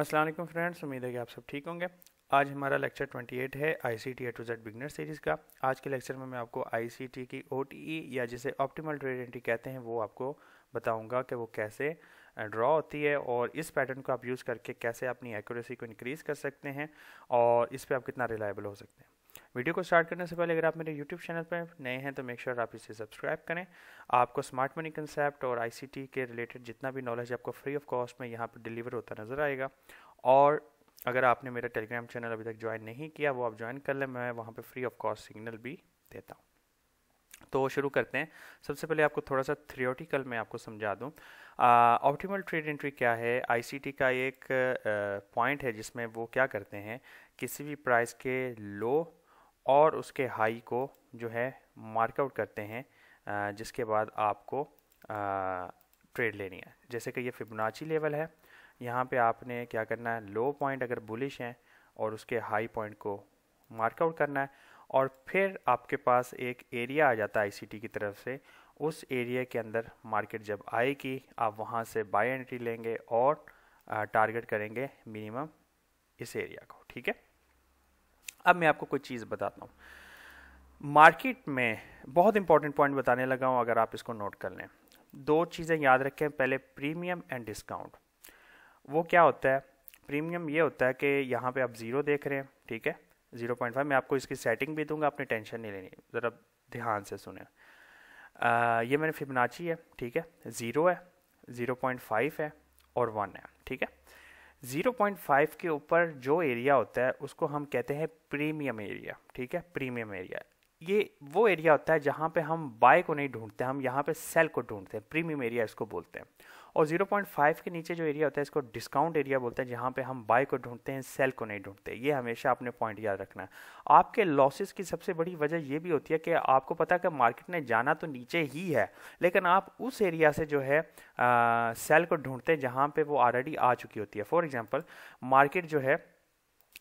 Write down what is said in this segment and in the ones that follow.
अस्सलाम वालेकुम फ्रेंड्स उम्मीद है कि आप सब ठीक होंगे आज हमारा लेक्चर 28 है I C T A to Z beginner series का आज के लेक्चर में मैं आपको आई सी टी की ओ टी ई या जिसे ऑप्टिमल ट्रेड एंट्री कहते हैं वो आपको बताऊंगा कि वो कैसे ड्रॉ होती है और इस पैटर्न को आप यूज़ करके कैसे अपनी एक्यूरेसी को इनक्रीज़ कर सकते हैं और इस पर आप कितना रिलायबल हो सकते हैं वीडियो को स्टार्ट करने से पहले अगर आप मेरे यूट्यूब चैनल पर नए हैं तो मेक श्योर sure आप इसे सब्सक्राइब करें आपको स्मार्ट मनी कंसेप्ट और आईसीटी के रिलेटेड जितना भी नॉलेज आपको फ्री ऑफ कॉस्ट में यहाँ पर डिलीवर होता नज़र आएगा और अगर आपने मेरा टेलीग्राम चैनल अभी तक ज्वाइन नहीं किया वो आप ज्वाइन कर लें मैं वहाँ पर फ्री ऑफ कॉस्ट सिग्नल भी देता हूँ तो शुरू करते हैं सबसे पहले आपको थोड़ा सा थ्रियोटिकल मैं आपको समझा दूं ऑप्टिमल ट्रेड एंट्री क्या है आईसीटी का एक पॉइंट है जिसमें वो क्या करते हैं किसी भी प्राइस के लो और उसके हाई को जो है मार्कआउट करते हैं जिसके बाद आपको ट्रेड लेनी है जैसे कि ये फिबनाची लेवल है यहाँ पे आपने क्या करना है लो पॉइंट अगर बुलिश हैं और उसके हाई पॉइंट को मार्कआउट करना है और फिर आपके पास एक एरिया आ जाता है आई की तरफ से उस एरिया के अंदर मार्केट जब आएगी आप वहाँ से बाय एंट्री लेंगे और टारगेट करेंगे मिनिमम इस एरिया को ठीक है अब मैं आपको कोई चीज़ बताता हूँ मार्केट में बहुत इंपॉर्टेंट पॉइंट बताने लगा हूँ अगर आप इसको नोट कर लें दो चीज़ें याद रखें पहले प्रीमियम एंड डिस्काउंट वो क्या होता है प्रीमियम ये होता है कि यहाँ पे आप ज़ीरो देख रहे हैं ठीक है ज़ीरो पॉइंट फाइव मैं आपको इसकी सेटिंग भी दूंगा आपने टेंशन नहीं लेनी ज़रा ध्यान से सुने आ, ये मैंने फिबनाची है ठीक है ज़ीरो है ज़ीरो पॉइंट फाइव है और वन है ठीक है 0.5 के ऊपर जो एरिया होता है उसको हम कहते हैं प्रीमियम एरिया ठीक है प्रीमियम एरिया ये वो एरिया होता है जहाँ पे हम बाय को नहीं ढूंढते हम यहाँ पे सेल को ढूंढते हैं प्रीमियम एरिया इसको बोलते हैं और 0.5 के नीचे जो एरिया होता है इसको डिस्काउंट एरिया बोलते हैं जहाँ पे हम बाय को ढूंढते हैं सेल को नहीं ढूंढते ये हमेशा आपने पॉइंट याद रखना है आपके लॉसेस की सबसे बड़ी वजह ये भी होती है कि आपको पता है कि मार्केट ने जाना तो नीचे ही है लेकिन आप उस एरिया से जो है आ, सेल को ढूंढते हैं जहाँ पर वो ऑलरेडी आ चुकी होती है फॉर एग्ज़ाम्पल मार्केट जो है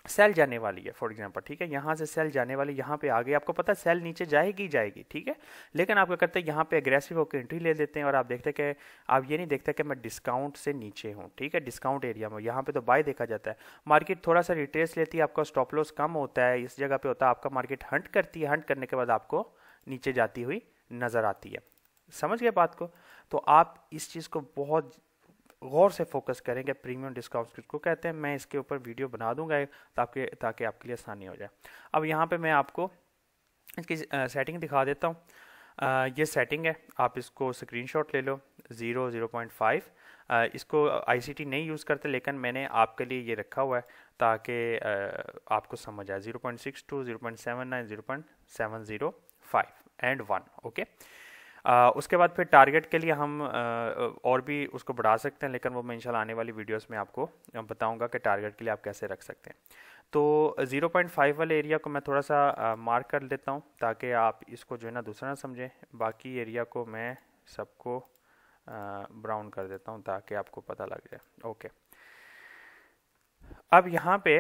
सेल जाने वाली है फॉर एग्जाम्पल ठीक है यहाँ से सेल जाने वाली यहाँ पे आ गई आपको पता है सेल नीचे जाएगी जाएगी ठीक है लेकिन आप क्या करते हैं यहाँ पे अग्रेसिव होकर एंट्री ले लेते हैं और आप देखते हैं कि आप ये नहीं देखते कि मैं डिस्काउंट से नीचे हूँ ठीक है डिस्काउंट एरिया में यहाँ पे तो बाय देखा जाता है मार्केट थोड़ा सा रिट्रेस लेती है आपका स्टॉप लॉस कम होता है इस जगह पर होता है आपका मार्केट हंट करती है हंट करने के बाद आपको नीचे जाती हुई नज़र आती है समझ गए बात को तो आप इस चीज़ को बहुत गौर से फोकस करेंगे प्रीमियम डिस्काउंट किसको कहते हैं मैं इसके ऊपर वीडियो बना दूंगा ताकि ताकि आपके लिए आसानी हो जाए अब यहाँ पे मैं आपको इसकी सेटिंग दिखा देता हूँ ये सेटिंग है आप इसको स्क्रीनशॉट ले लो ज़ीरो ज़ीरो पॉइंट फाइव इसको आईसीटी नहीं यूज़ करते लेकिन मैंने आपके लिए ये रखा हुआ है ताकि आपको समझ आए zero point six two zero point seven nine zero point seven zero five and one okay ah, उसके बाद फिर टारगेट के लिए हम आ, और भी उसको बढ़ा सकते हैं लेकिन वो मैं इंशाल्लाह आने वाली वीडियोस में आपको बताऊंगा कि टारगेट के लिए आप कैसे रख सकते हैं तो 0.5 वाले एरिया को मैं थोड़ा सा आ, मार्क कर लेता हूँ ताकि आप इसको जो है ना दूसरा ना समझें बाकी एरिया को मैं सबको ब्राउन कर देता हूँ ताकि आपको पता लग जाए ओके अब यहाँ पे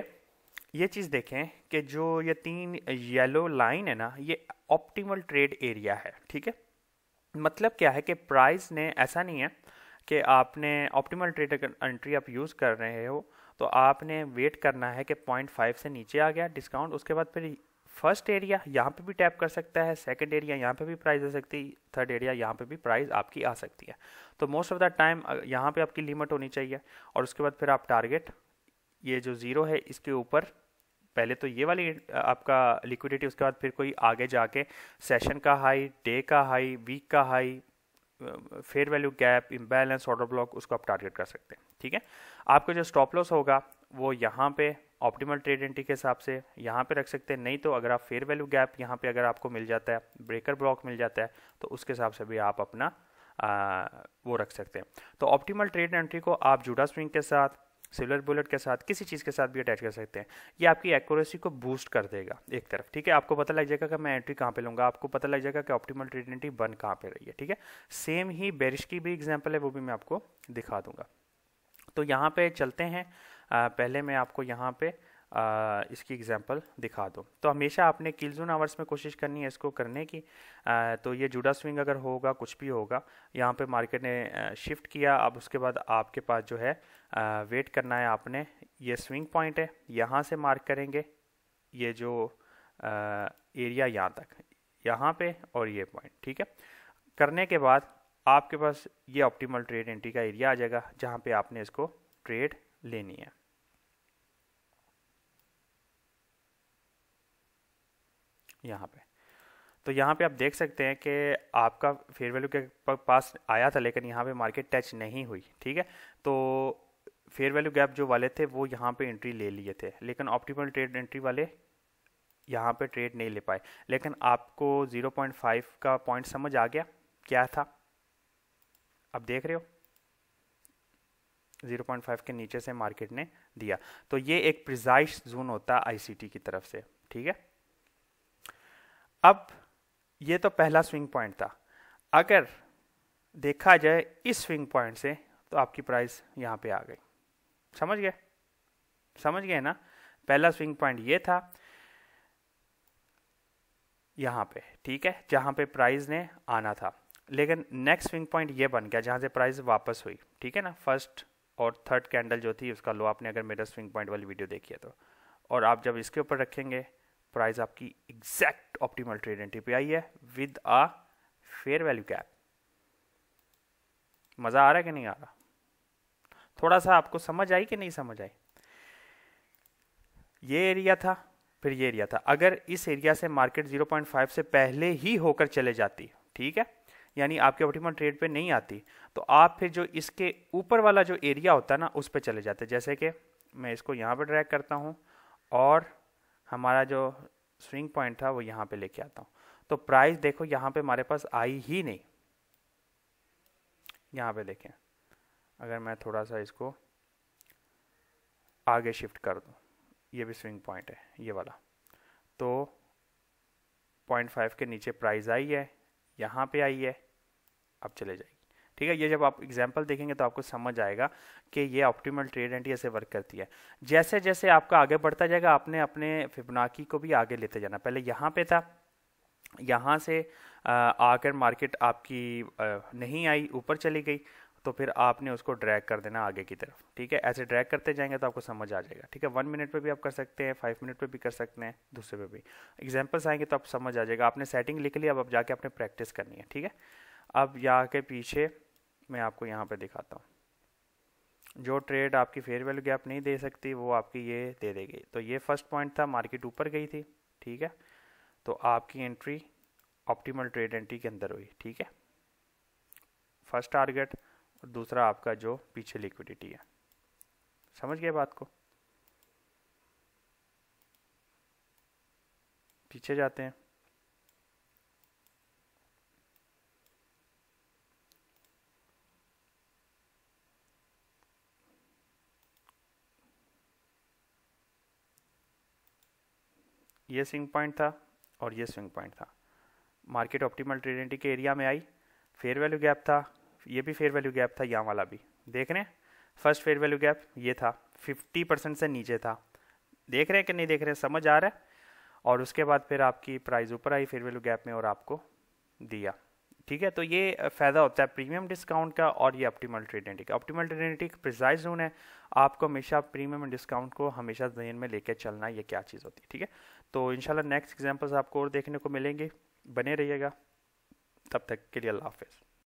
ये चीज़ देखें कि जो ये तीन येलो लाइन है ना ये ऑप्टिमल ट्रेड एरिया है ठीक है मतलब क्या है कि प्राइस ने ऐसा नहीं है कि आपने ऑप्टिमल ट्रेड एंट्री आप यूज़ कर रहे हो तो आपने वेट करना है कि पॉइंट फाइव से नीचे आ गया डिस्काउंट उसके बाद फिर फर्स्ट एरिया यहाँ पे भी टैप कर सकता है सेकंड एरिया यहाँ पे भी प्राइस आ सकती है थर्ड एरिया यहाँ पे भी प्राइस आपकी आ सकती है तो मोस्ट ऑफ द टाइम यहाँ पे आपकी लिमिट होनी चाहिए और उसके बाद फिर आप टारगेट ये जो ज़ीरो है इसके ऊपर पहले तो ये वाली आपका लिक्विडिटी उसके बाद फिर कोई आगे जाके सेशन का हाई डे का हाई वीक का high fair value gap imbalance order block उसको आप टारगेट कर सकते हैं ठीक है आपका जो स्टॉप लॉस होगा वो यहाँ पे ऑप्टिमल ट्रेड एंट्री के हिसाब से यहाँ पे रख सकते हैं नहीं तो अगर आप फेयर वैल्यू गैप यहाँ पे अगर आपको मिल जाता है ब्रेकर ब्लॉक मिल जाता है तो उसके हिसाब से भी आप अपना आ, वो रख सकते हैं तो ऑप्टिमल ट्रेड एंट्री को आप जुड़ा स्विंग के साथ सिल्वर बुलेट के साथ किसी चीज़ के साथ भी अटैच कर सकते हैं ये आपकी एक्यूरेसी को बूस्ट कर देगा एक तरफ ठीक है आपको पता लग जाएगा कि मैं एंट्री कहाँ पे लूँगा आपको पता लग जाएगा कि ऑप्टीमल ट्रीटमेंटी बन कहाँ पे रही है ठीक है सेम ही बेरिश की भी एग्जाम्पल है वो भी मैं आपको दिखा दूंगा तो यहाँ पे चलते हैं आ, पहले मैं आपको यहाँ पे आ, इसकी एग्जाम्पल दिखा दो तो हमेशा आपने किल्जून आवर्स में कोशिश करनी है इसको करने की आ, तो ये जुड़ा स्विंग अगर होगा कुछ भी होगा यहाँ पे मार्केट ने शिफ्ट किया अब उसके बाद आपके पास जो है वेट करना है आपने ये स्विंग पॉइंट है यहाँ से मार्क करेंगे ये जो एरिया यहाँ तक यहाँ पे और ये पॉइंट ठीक है करने के बाद आपके पास ये ऑप्टिमल ट्रेड एंट्री का एरिया आ जाएगा जहाँ पे आपने इसको ट्रेड लेनी है यहाँ पे तो यहाँ पे आप देख सकते हैं कि आपका फेयर वैल्यू के पास आया था लेकिन यहाँ पे मार्केट टच नहीं हुई ठीक है तो फेयर वैल्यू गैप जो वाले थे वो यहाँ पे एंट्री ले लिए थे लेकिन ऑप्टिमल ट्रेड एंट्री वाले यहाँ पे ट्रेड नहीं ले पाए लेकिन आपको 0.5 का पॉइंट समझ आ गया क्या था अब देख रहे हो 0.5 के नीचे से मार्केट ने दिया तो ये एक प्रिजाइश जोन होता है आईसीटी की तरफ से ठीक है अब ये तो पहला स्विंग पॉइंट था अगर देखा जाए इस स्विंग पॉइंट से तो आपकी प्राइस यहाँ पे आ गई समझ गए समझ गए ना पहला स्विंग पॉइंट ये था यहाँ पे ठीक है जहाँ पे प्राइस ने आना था लेकिन नेक्स्ट स्विंग पॉइंट ये बन गया जहाँ से प्राइस वापस हुई ठीक है ना फर्स्ट और थर्ड कैंडल जो थी उसका लो आपने अगर मेरा स्विंग पॉइंट वाली वीडियो देखी है तो और आप जब इसके ऊपर रखेंगे प्राइस आपकी एग्जैक्ट ऑप्टीमल ट्रेड एंट्री पे आई है with a fair value gap मज़ा आ रहा है कि नहीं आ रहा थोड़ा सा आपको समझ आई कि नहीं समझ आई ये एरिया था फिर ये एरिया था अगर इस एरिया से मार्केट 0.5 से पहले ही होकर चले जाती ठीक है यानी आपके ऑप्टिमम ट्रेड पे नहीं आती तो आप फिर जो इसके ऊपर वाला जो एरिया होता है ना उस पर चले जाते जैसे कि मैं इसको यहाँ पर ड्रैग करता हूँ और हमारा जो स्विंग पॉइंट था वो यहाँ पे लेके आता हूँ तो प्राइस देखो यहाँ पे हमारे पास आई ही नहीं यहाँ पे देखें अगर मैं थोड़ा सा इसको आगे शिफ्ट कर दूँ ये भी स्विंग पॉइंट है ये वाला तो पॉइंट फाइव के नीचे प्राइस आई है यहाँ पे आई है अब चले जाएगी ठीक है ये जब आप एग्जाम्पल देखेंगे तो आपको समझ आएगा कि ये ऑप्टिमल ट्रेड एंड ऐसे वर्क करती है जैसे जैसे आपका आगे बढ़ता जाएगा आपने अपने फिबनाकी को भी आगे लेते जाना पहले यहाँ पे था यहाँ से आकर मार्केट आपकी नहीं आई ऊपर चली गई तो फिर आपने उसको ड्रैग कर देना आगे की तरफ ठीक है ऐसे ड्रैग करते जाएंगे तो आपको समझ आ जाएगा ठीक है वन मिनट पे भी आप कर सकते हैं फाइव मिनट पे भी कर सकते हैं दूसरे पे भी एग्जाम्पल्स आएंगे तो आप समझ आ जाएगा आपने सेटिंग लिख ली अब आप जाके आपने प्रैक्टिस करनी है ठीक है अब यहाँ के पीछे मैं आपको यहाँ पर दिखाता हूँ जो ट्रेड आपकी फेयर वैल्यू गैप नहीं दे सकती वो आपकी ये दे देगी तो ये फर्स्ट पॉइंट था मार्केट ऊपर गई थी ठीक है तो आपकी एंट्री ऑप्टिमल ट्रेड एंट्री के अंदर हुई ठीक है फर्स्ट टारगेट और दूसरा आपका जो पीछे लिक्विडिटी है समझ गए बात को पीछे जाते हैं ये स्विंग पॉइंट था और ये स्विंग पॉइंट था मार्केट ऑप्टिमल ट्रेडेंटी के एरिया में आई फेयर वैल्यू गैप था ये भी फेयर वैल्यू गैप था यहाँ वाला भी देख रहे हैं फर्स्ट फेयर वैल्यू गैप ये था 50 परसेंट से नीचे था देख रहे हैं कि नहीं देख रहे हैं समझ आ रहा है और उसके बाद फिर आपकी प्राइस ऊपर आई फेयर वैल्यू गैप में और आपको दिया ठीक है तो ये फ़ायदा होता है प्रीमियम डिस्काउंट का और ये ऑप्टीमल ट्रेडेंटिक ऑप्टीमल ट्रेडेंटिक प्रिजाइज जोन है आपको हमेशा प्रीमियम डिस्काउंट को हमेशा जहन में लेकर चलना ये क्या चीज़ होती है ठीक है तो इंशाल्लाह नेक्स्ट एग्जांपल्स आपको और देखने को मिलेंगे बने रहिएगा तब तक के लिए अल्लाह हाफिज़